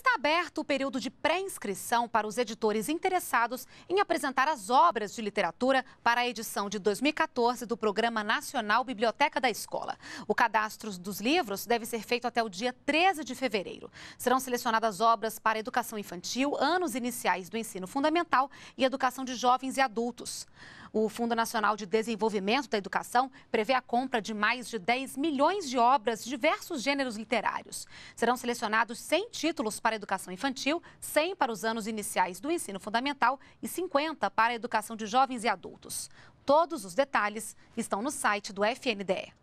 Está aberto o período de pré-inscrição para os editores interessados em apresentar as obras de literatura para a edição de 2014 do Programa Nacional Biblioteca da Escola. O cadastro dos livros deve ser feito até o dia 13 de fevereiro. Serão selecionadas obras para educação infantil, anos iniciais do ensino fundamental e educação de jovens e adultos. O Fundo Nacional de Desenvolvimento da Educação prevê a compra de mais de 10 milhões de obras de diversos gêneros literários. Serão selecionados 100 títulos para a educação infantil, 100 para os anos iniciais do ensino fundamental e 50 para a educação de jovens e adultos. Todos os detalhes estão no site do FNDE.